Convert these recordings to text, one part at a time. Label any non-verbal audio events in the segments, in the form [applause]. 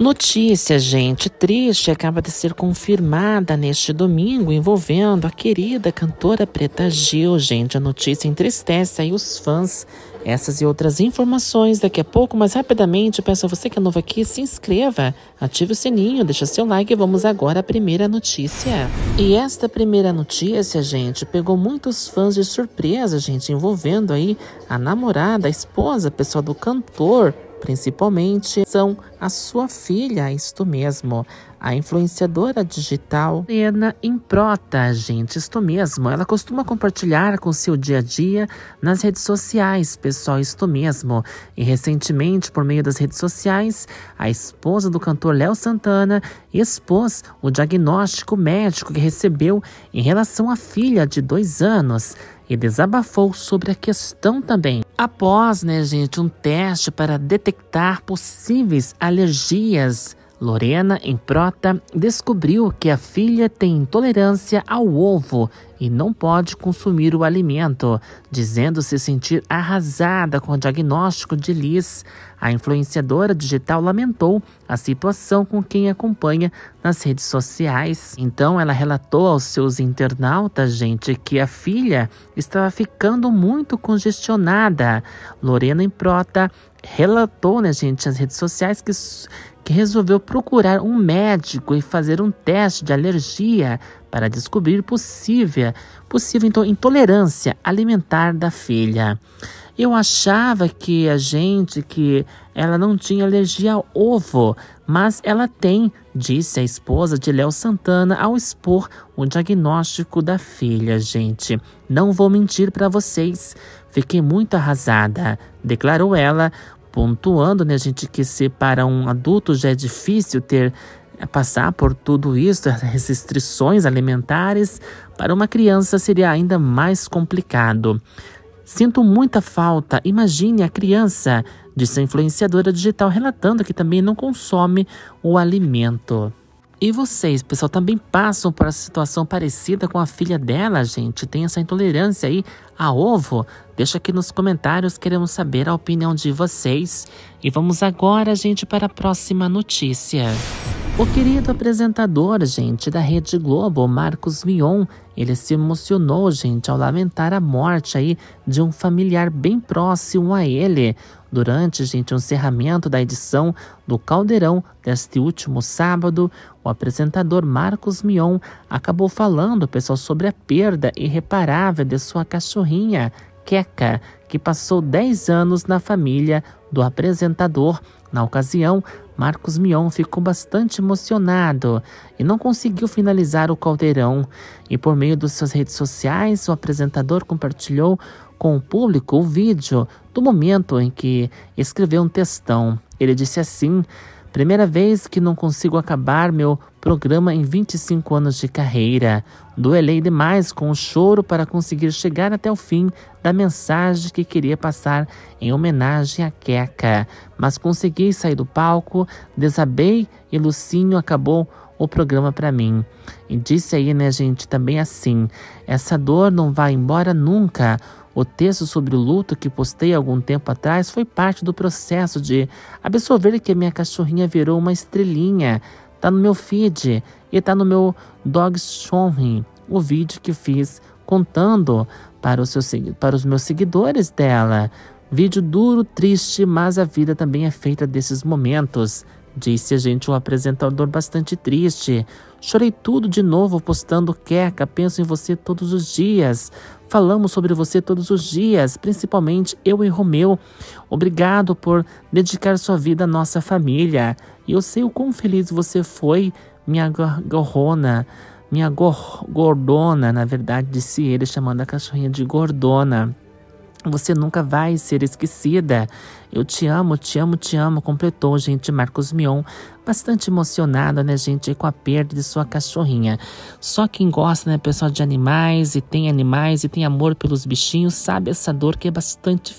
Notícia, gente, triste acaba de ser confirmada neste domingo envolvendo a querida cantora Preta Gil, gente. A notícia entristece aí os fãs. Essas e outras informações daqui a pouco, mas rapidamente peço a você que é novo aqui, se inscreva, ative o sininho, deixa seu like e vamos agora à primeira notícia. E esta primeira notícia, gente, pegou muitos fãs de surpresa, gente, envolvendo aí a namorada, a esposa, pessoal do cantor principalmente são a sua filha, isto mesmo, a influenciadora digital Helena Improta, gente, isto mesmo. Ela costuma compartilhar com seu dia a dia nas redes sociais, pessoal, isto mesmo. E recentemente, por meio das redes sociais, a esposa do cantor Léo Santana expôs o diagnóstico médico que recebeu em relação à filha de dois anos e desabafou sobre a questão também. Após, né, gente, um teste para detectar possíveis alergias Lorena, em Prota, descobriu que a filha tem intolerância ao ovo e não pode consumir o alimento, dizendo se sentir arrasada com o diagnóstico de Liz. A influenciadora digital lamentou a situação com quem acompanha nas redes sociais. Então, ela relatou aos seus internautas, gente, que a filha estava ficando muito congestionada. Lorena Improta relatou, né, gente, nas redes sociais que que resolveu procurar um médico e fazer um teste de alergia para descobrir possível, possível então, intolerância alimentar da filha. Eu achava que a gente que ela não tinha alergia ao ovo, mas ela tem, disse a esposa de Léo Santana ao expor o diagnóstico da filha, gente. Não vou mentir para vocês, fiquei muito arrasada, declarou ela, pontuando, né, gente, que se para um adulto já é difícil ter eh, passar por tudo isso, [laughs] as restrições alimentares, para uma criança seria ainda mais complicado. Sinto muita falta. Imagine a criança, disse a influenciadora digital, relatando que também não consome o alimento. E vocês, pessoal, também passam por essa situação parecida com a filha dela, gente? Tem essa intolerância aí a ovo? Deixa aqui nos comentários, queremos saber a opinião de vocês. E vamos agora, gente, para a próxima notícia. O querido apresentador, gente, da Rede Globo, Marcos Mion, ele se emocionou, gente, ao lamentar a morte aí de um familiar bem próximo a ele. Durante, gente, o encerramento da edição do Caldeirão deste último sábado, o apresentador Marcos Mion acabou falando, pessoal, sobre a perda irreparável de sua cachorrinha, Queca, que passou 10 anos na família do apresentador. Na ocasião, Marcos Mion ficou bastante emocionado e não conseguiu finalizar o caldeirão. E por meio das suas redes sociais, o apresentador compartilhou com o público o vídeo do momento em que escreveu um textão. Ele disse assim: Primeira vez que não consigo acabar meu programa em 25 anos de carreira. Duelei demais com o choro para conseguir chegar até o fim da mensagem que queria passar em homenagem à Queca. Mas consegui sair do palco, desabei e Lucinho acabou o programa para mim. E disse aí, né, gente, também assim: essa dor não vai embora nunca. O texto sobre o luto que postei algum tempo atrás foi parte do processo de absorver que a minha cachorrinha virou uma estrelinha. Tá no meu feed e tá no meu Dog Showing, o vídeo que fiz contando para para os meus seguidores dela. Vídeo duro, triste, mas a vida também é feita desses momentos. Disse a gente um apresentador bastante triste. Chorei tudo de novo postando queca, penso em você todos os dias. Falamos sobre você todos os dias, principalmente eu e Romeu. Obrigado por dedicar sua vida à nossa família. E eu sei o quão feliz você foi, minha gorrona, minha gordona, na verdade, disse ele, chamando a cachorrinha de gordona. Você nunca vai ser esquecida. Eu te amo, te amo, te amo, completou, gente, Marcos Mion. Bastante emocionado, né, gente, com a perda de sua cachorrinha. Só quem gosta, né, pessoal, de animais e tem animais e tem amor pelos bichinhos, sabe essa dor que é bastante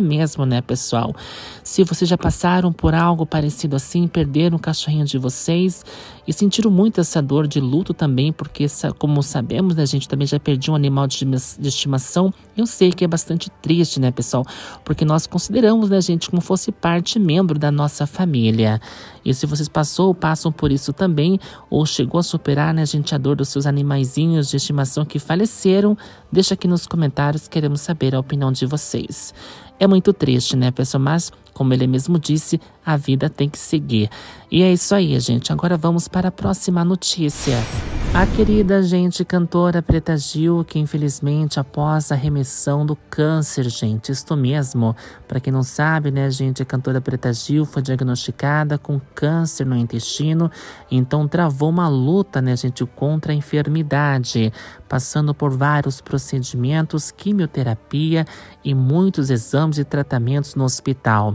mesmo, né, pessoal? Se vocês já passaram por algo parecido assim, perderam o cachorrinho de vocês e sentiram muito essa dor de luto também, porque, como sabemos, né, a gente também já perdi um animal de, de estimação. Eu sei que é bastante triste, né, pessoal? Porque nós consideramos, né, gente, como fosse parte membro da nossa família. E se vocês passou passam por isso também, ou chegou a superar, né, gente, a dor dos seus animaizinhos de estimação que faleceram, deixa aqui nos comentários, queremos saber a opinião de vocês. É muito triste, né, pessoal? Mas como ele mesmo disse, a vida tem que seguir. E é isso aí, gente. Agora vamos para a próxima notícia. A querida gente cantora Preta Gil, que infelizmente após a remissão do câncer, gente, isto mesmo. Para quem não sabe, né, gente, a cantora Preta Gil foi diagnosticada com câncer no intestino, então travou uma luta, né, gente, contra a enfermidade, passando por vários procedimentos, quimioterapia e muitos exames e tratamentos no hospital.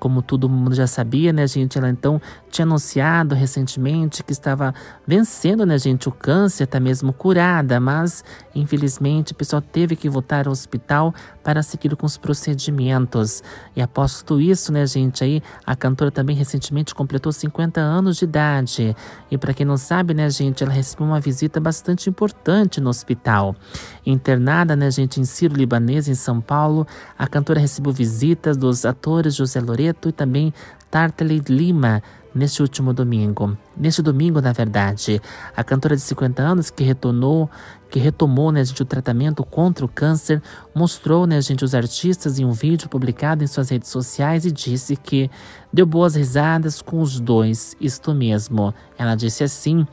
Como todo mundo já sabia, né, gente? Ela então tinha anunciado recentemente que estava vencendo, né, gente, o câncer, até tá mesmo curada, mas infelizmente a pessoa teve que voltar ao hospital para seguir com os procedimentos. E após tudo isso, né, gente, aí a cantora também recentemente completou 50 anos de idade. E para quem não sabe, né, gente, ela recebeu uma visita bastante importante no hospital. Internada, né, gente, em Ciro Libanês, em São Paulo, a cantora recebeu visitas dos atores José Loreto Barreto e também Tartley Lima neste último domingo. Neste domingo, na verdade, a cantora de 50 anos que retornou, que retomou, né, gente, o tratamento contra o câncer, mostrou, né, gente, os artistas em um vídeo publicado em suas redes sociais e disse que deu boas risadas com os dois, isto mesmo. Ela disse assim: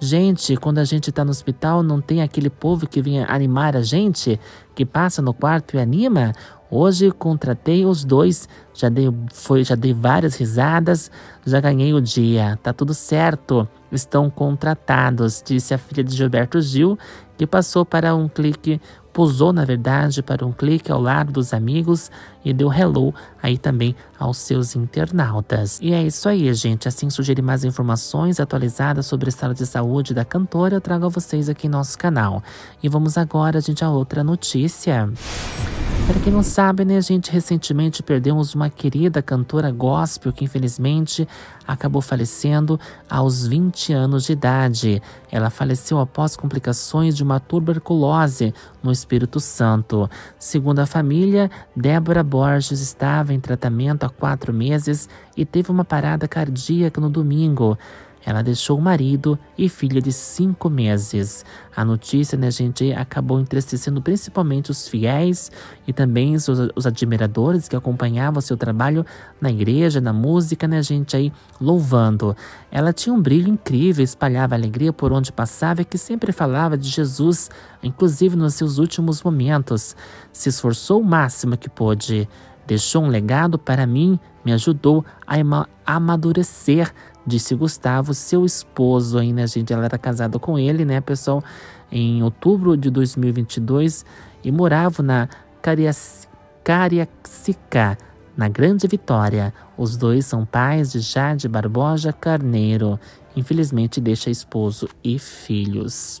"Gente, quando a gente tá no hospital, não tem aquele povo que vem animar a gente, que passa no quarto e anima. Hoje contratei os dois, já dei, foi, já dei várias risadas, já ganhei o dia, tá tudo certo, estão contratados, disse a filha de Gilberto Gil, que passou para um clique, pousou na verdade para um clique ao lado dos amigos e deu hello aí também aos seus internautas. E é isso aí, gente. Assim sugerir mais informações atualizadas sobre o estado de saúde da cantora, eu trago a vocês aqui em nosso canal. E vamos agora, gente, a outra notícia. Para quem não sabe, né, a gente recentemente perdemos uma querida cantora gospel que infelizmente acabou falecendo aos 20 anos de idade. Ela faleceu após complicações de uma tuberculose no Espírito Santo. Segundo a família, Débora Borges estava em tratamento há quatro meses e teve uma parada cardíaca no domingo. Ela deixou o marido e filha de cinco meses. A notícia, né, gente, acabou entristecendo principalmente os fiéis e também os, os admiradores que acompanhavam seu trabalho na igreja, na música, né, gente, aí louvando. Ela tinha um brilho incrível, espalhava alegria por onde passava e que sempre falava de Jesus, inclusive nos seus últimos momentos. Se esforçou o máximo que pôde deixou um legado para mim, me ajudou a amadurecer disse Gustavo, seu esposo aí, né, gente? Ela era casada com ele, né, pessoal, em outubro de 2022 e morava na Cariacica, na Grande Vitória. Os dois são pais de Jade Barbosa Carneiro. Infelizmente, deixa esposo e filhos.